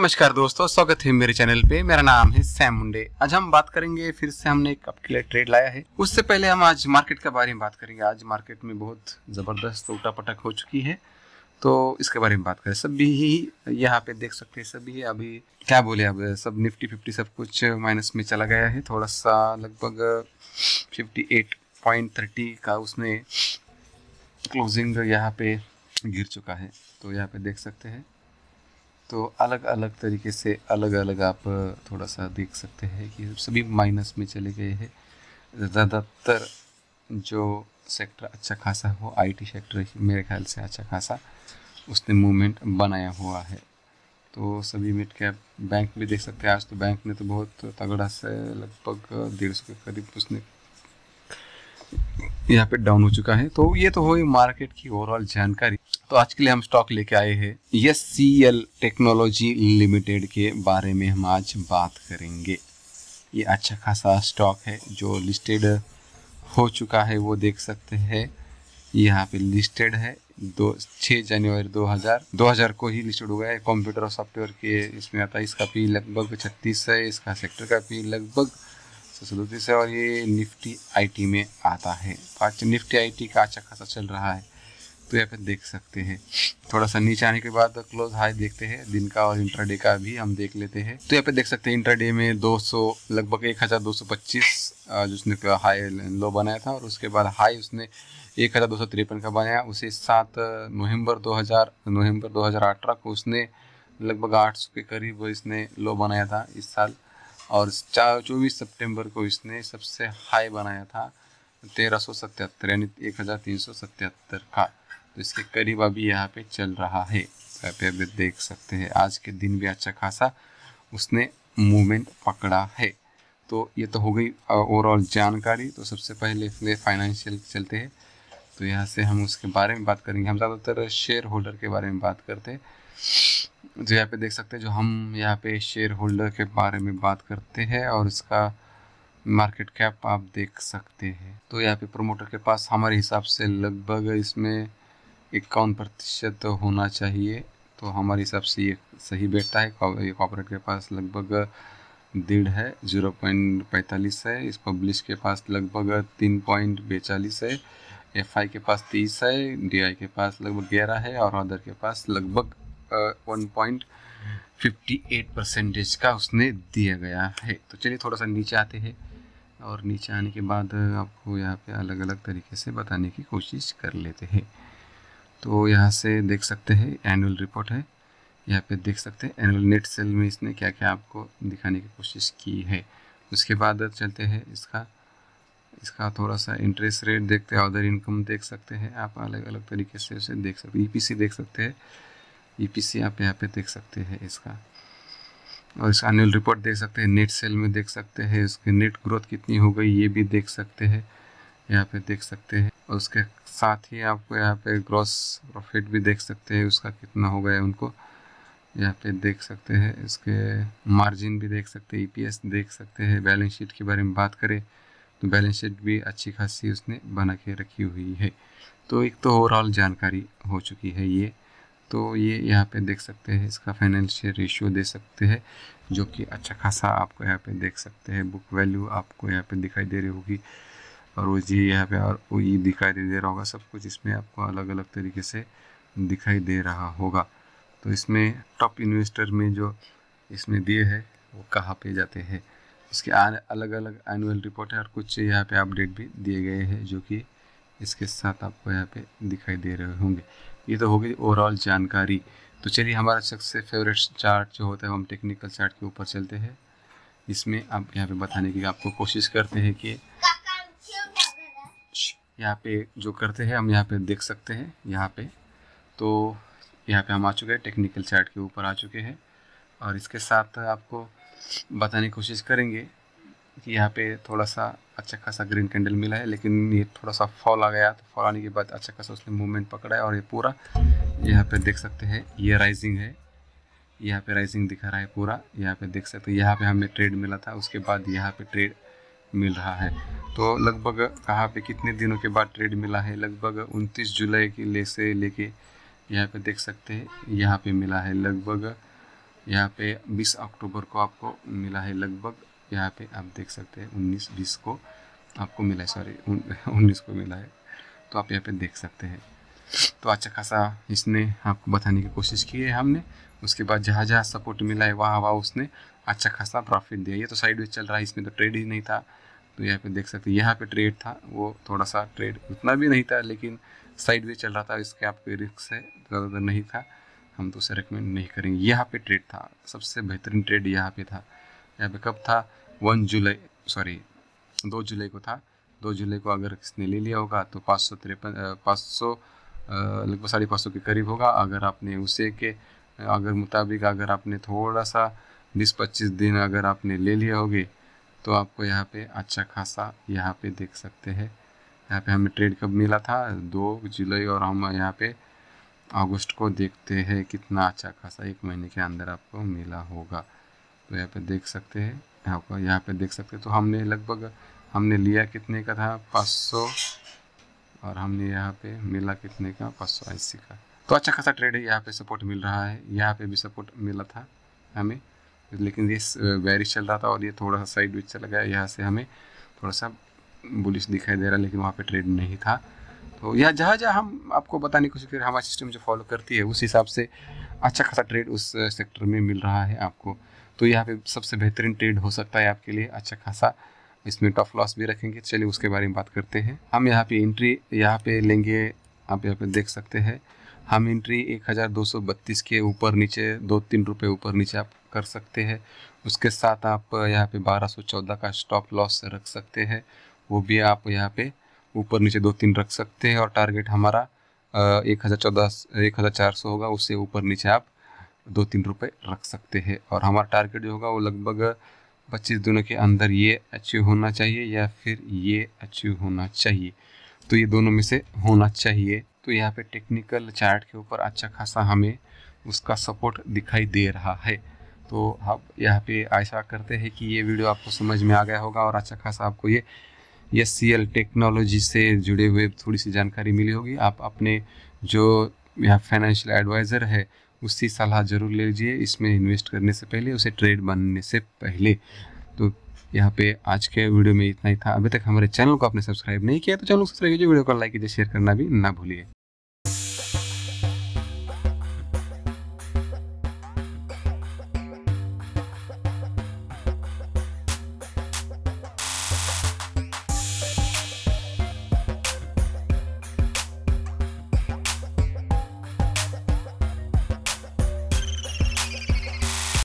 नमस्कार दोस्तों स्वागत है मेरे चैनल पे मेरा नाम है सैम मुंडे आज हम बात करेंगे फिर से हमने एक आपके लिए ट्रेड लाया है उससे पहले हम आज मार्केट के बारे में बात करेंगे आज मार्केट में बहुत ज़बरदस्त उल्टा पटक हो चुकी है तो इसके बारे में बात करें सभी ही यहाँ पे देख सकते हैं सभी अभी क्या बोले अब सब निफ्टी फिफ्टी सब कुछ माइनस में चला गया है थोड़ा सा लगभग फिफ्टी एट पॉइंट थर्टी का उसमें क्लोजिंग यहाँ पे गिर चुका है तो यहाँ पे देख सकते हैं तो अलग अलग तरीके से अलग अलग आप थोड़ा सा देख सकते हैं कि सभी माइनस में चले गए हैं ज़्यादातर जो सेक्टर अच्छा खासा हो आईटी सेक्टर मेरे ख्याल से अच्छा खासा उसने मूवमेंट बनाया हुआ है तो सभी मिड कैप बैंक भी देख सकते हैं आज तो बैंक ने तो बहुत तगड़ा से लगभग डेढ़ सौ के करीब उसने यहाँ पे डाउन हो चुका है तो ये तो हुई मार्केट की ओवरऑल जानकारी तो आज के लिए हम स्टॉक लेके आए हैं ये सी एल टेक्नोलॉजी लिमिटेड के बारे में हम आज बात करेंगे ये अच्छा खासा स्टॉक है जो लिस्टेड हो चुका है वो देख सकते हैं यहाँ पे लिस्टेड है दो छः जनवरी 2000 2000 को ही लिस्टेड हुआ है कंप्यूटर और सॉफ्टवेयर के इसमें आता है इसका पी लगभग छत्तीस है इसका सेक्टर का पी लगभग तो दूसरी से और ये निफ्टी आईटी में आता है तो आज निफ्टी आईटी का अच्छा खासा चल रहा है तो यहाँ पे देख सकते हैं थोड़ा सा नीचे आने के बाद क्लोज हाई देखते हैं दिन का और इंटरडे का भी हम देख लेते हैं तो यहाँ पे देख सकते हैं इंटर में 200 लगभग 1225 जो उसने हाई लो बनाया था और उसके बाद हाई उसने एक हज़ार दो सौ तिरपन का बनाया उसे सात नवंबर 2000 नवंबर 2018 को उसने लगभग 800 के करीब इसने लो बनाया था इस साल और चौबीस सेप्टेम्बर को इसने सबसे हाई बनाया था तेरह सौ सतहत्तर यानी एक हज़ार तीन सौ सतहत्तर का तो इसके करीब अभी यहाँ पे चल रहा है यहाँ पे अभी देख सकते हैं आज के दिन भी अच्छा खासा उसने मूवमेंट पकड़ा है तो ये तो हो गई ओवरऑल जानकारी तो सबसे पहले इसलिए फाइनेंशियल चलते हैं तो यहाँ से हम उसके बारे में बात करेंगे हम ज़्यादातर शेयर होल्डर के बारे में बात करते हैं जो यहाँ पे देख सकते हैं जो हम यहाँ पे शेयर होल्डर के बारे में बात करते हैं और इसका मार्केट कैप आप देख सकते हैं तो यहाँ पे प्रोमोटर के पास हमारे हिसाब से लगभग इसमें इक्यावन प्रतिशत होना चाहिए तो हमारे हिसाब से ये सही बैठता है ये कॉपोरेट के पास लगभग डेढ़ है जीरो पॉइंट पैंतालीस है इस पब्लिश के पास लगभग तीन पॉइंट बेचालीस है एफ के पास तीस है डी के पास लगभग ग्यारह है और अदर के पास लगभग one point fifty eight percentage का उसने दिया गया है तो चलिए थोड़ा सा नीचे आते हैं और नीचे आने के बाद आपको यहाँ पे अलग अलग तरीके से बताने की कोशिश कर लेते हैं तो यहाँ से देख सकते हैं एनुअल रिपोर्ट है यहाँ पे देख सकते हैं एनुअल नेट सेल में इसने क्या क्या आपको दिखाने की कोशिश की है उसके बाद चलते हैं इसका इसका थोड़ा सा इंटरेस्ट रेट देखते हैं अदर इनकम देख सकते हैं आप अलग अलग तरीके से उसे देख सकते ई e देख सकते हैं ईपीसी e आप यहाँ पे देख सकते हैं इसका और इसका एनुअल रिपोर्ट देख सकते हैं नेट सेल में देख सकते हैं उसके नेट ग्रोथ कितनी हो गई ये भी देख सकते हैं यहाँ पे देख सकते हैं और उसके साथ ही आपको यहाँ पे ग्रॉस प्रॉफिट भी देख सकते हैं उसका कितना हो गया उनको यहाँ पे देख सकते हैं इसके मार्जिन भी देख सकते हैं ई e देख सकते हैं बैलेंस शीट के बारे में बात करें तो बैलेंस शीट भी अच्छी खासी उसने बना के रखी हुई है तो एक तो ओवरऑल जानकारी हो चुकी है ये तो ये यहाँ पे देख सकते हैं इसका फाइनेंशियल रेशियो दे सकते हैं जो कि अच्छा खासा आपको यहाँ पे देख सकते हैं बुक वैल्यू आपको यहाँ पे दिखाई दे रही होगी और वो जी यहाँ पे और वो ये दिखाई दे रहा होगा सब कुछ इसमें आपको अलग अलग तरीके से दिखाई दे रहा होगा तो इसमें टॉप इन्वेस्टर में जो इसमें दिए है वो कहाँ पे जाते हैं इसके अलग अलग एनुअल रिपोर्ट है और कुछ यहाँ पे अपडेट भी दिए गए हैं जो कि इसके साथ आपको यहाँ पे दिखाई दे रहे होंगे ये तो होगी ओवरऑल जानकारी तो चलिए हमारा सबसे फेवरेट चार्ट जो होता है हम टेक्निकल चार्ट के ऊपर चलते हैं इसमें आप यहाँ पे बताने की आपको कोशिश करते हैं कि यहाँ पे जो करते हैं हम यहाँ पे देख सकते हैं यहाँ पे तो यहाँ पे हम आ चुके हैं टेक्निकल चार्ट के ऊपर आ चुके हैं और इसके साथ आपको बताने की कोशिश करेंगे यहाँ पे थोड़ा सा अच्छा खासा ग्रीन कैंडल मिला है लेकिन ये थोड़ा सा फॉल आ गया तो फॉल आने के बाद अच्छा खासा उसने मूवमेंट पकड़ा है और ये पूरा यहाँ पे देख सकते हैं ये राइजिंग है यहाँ पे राइजिंग दिखा रहा है पूरा यहाँ पे देख सकते हैं यहाँ पे हमें ट्रेड मिला था उसके बाद यहाँ पे ट्रेड मिल रहा है तो लगभग कहाँ पर कितने दिनों के बाद ट्रेड मिला है लगभग उनतीस जुलाई के ले से लेके यहाँ पे देख सकते हैं यहाँ पे मिला है लगभग यहाँ पे 20 अक्टूबर को आपको मिला है लगभग यहाँ पे आप देख सकते हैं उन्नीस बीस को आपको मिला है सॉरी उन्नीस को मिला है तो आप यहाँ पे देख सकते हैं तो अच्छा खासा इसने आपको बताने की कोशिश की है हमने उसके बाद जहाँ जहाँ सपोर्ट मिला है वहाँ वहाँ उसने अच्छा खासा प्रॉफिट दिया ये तो साइड चल रहा है इसमें तो ट्रेड ही नहीं था तो यहाँ पे देख सकते हैं यहाँ पे ट्रेड था वो थोड़ा सा ट्रेड उतना भी नहीं था लेकिन साइड वे चल रहा था इसके आपके रिस्क है ज़्यादातर नहीं था हम तो उसे रिकमेंड नहीं करेंगे यहाँ पे ट्रेड था सबसे बेहतरीन ट्रेड यहाँ पे था यहाँ पे कब था वन जुलाई सॉरी दो जुलाई को था दो जुलाई को अगर किसने ले लिया होगा तो पाँच सौ तिरपन पाँच सौ लगभग साढ़े पाँच सौ के करीब होगा अगर आपने उसे के अगर मुताबिक अगर आपने थोड़ा सा बीस पच्चीस दिन अगर आपने ले लिया होगी तो आपको यहाँ पे अच्छा खासा यहाँ पे देख सकते हैं यहाँ पे हमें ट्रेड कब मिला था दो जुलाई और हम यहाँ पे अगस्त को देखते हैं कितना अच्छा खासा एक महीने के अंदर आपको मिला होगा तो यहाँ पे देख सकते हैं पर यहाँ पे देख सकते हैं तो हमने लगभग हमने लिया कितने का था पाँच सौ और हमने यहाँ पे मिला कितने का पाँच सौ अस्सी का तो अच्छा खासा ट्रेड है यहाँ पे सपोर्ट मिल रहा है यहाँ पे भी सपोर्ट मिला था हमें लेकिन ये बैरिश चल रहा था और ये थोड़ा सा साइड विच चला गया यहाँ से हमें थोड़ा सा बुलिश दिखाई दे रहा लेकिन वहाँ पर ट्रेड नहीं था तो यहाँ जहाँ जहाँ हम आपको बताने की कोशिश करें हमारा सिस्टम जो फॉलो करती है उस हिसाब से अच्छा खासा ट्रेड उस सेक्टर में मिल रहा है आपको तो यहाँ पे सबसे बेहतरीन ट्रेड हो सकता है आपके लिए अच्छा खासा इसमें टफ लॉस भी रखेंगे चलिए उसके बारे में बात करते हैं हम यहाँ पे एंट्री यहाँ पे लेंगे आप यहाँ पे देख सकते हैं हम एंट्री 1232 के ऊपर नीचे दो तीन रुपये ऊपर नीचे आप कर सकते हैं उसके साथ आप यहाँ पे 1214 का स्टॉप लॉस रख सकते हैं वो भी आप यहाँ पे ऊपर नीचे दो तीन रख सकते हैं और टारगेट हमारा एक हज़ार चौदह एक हज़ार चार सौ होगा उससे ऊपर नीचे आप दो तीन रुपये रख सकते हैं और हमारा टारगेट जो होगा वो लगभग पच्चीस दिनों के अंदर ये अचीव होना चाहिए या फिर ये अचीव होना चाहिए तो ये दोनों में से होना चाहिए तो यहाँ पे टेक्निकल चार्ट के ऊपर अच्छा खासा हमें उसका सपोर्ट दिखाई दे रहा है तो हम हाँ यहाँ पे ऐसा करते हैं कि ये वीडियो आपको समझ में आ गया होगा और अच्छा खासा आपको ये एस सी एल टेक्नोलॉजी से जुड़े हुए थोड़ी सी जानकारी मिली होगी आप अपने जो यहाँ फाइनेंशियल एडवाइज़र है उसकी सलाह ज़रूर ले लीजिए इसमें इन्वेस्ट करने से पहले उसे ट्रेड बनने से पहले तो यहाँ पे आज के वीडियो में इतना ही था अभी तक हमारे चैनल को आपने सब्सक्राइब नहीं किया तो चैनल को सब्सक्राइब कीजिए वीडियो को लाइक कीजिए शेयर करना भी ना भूलिए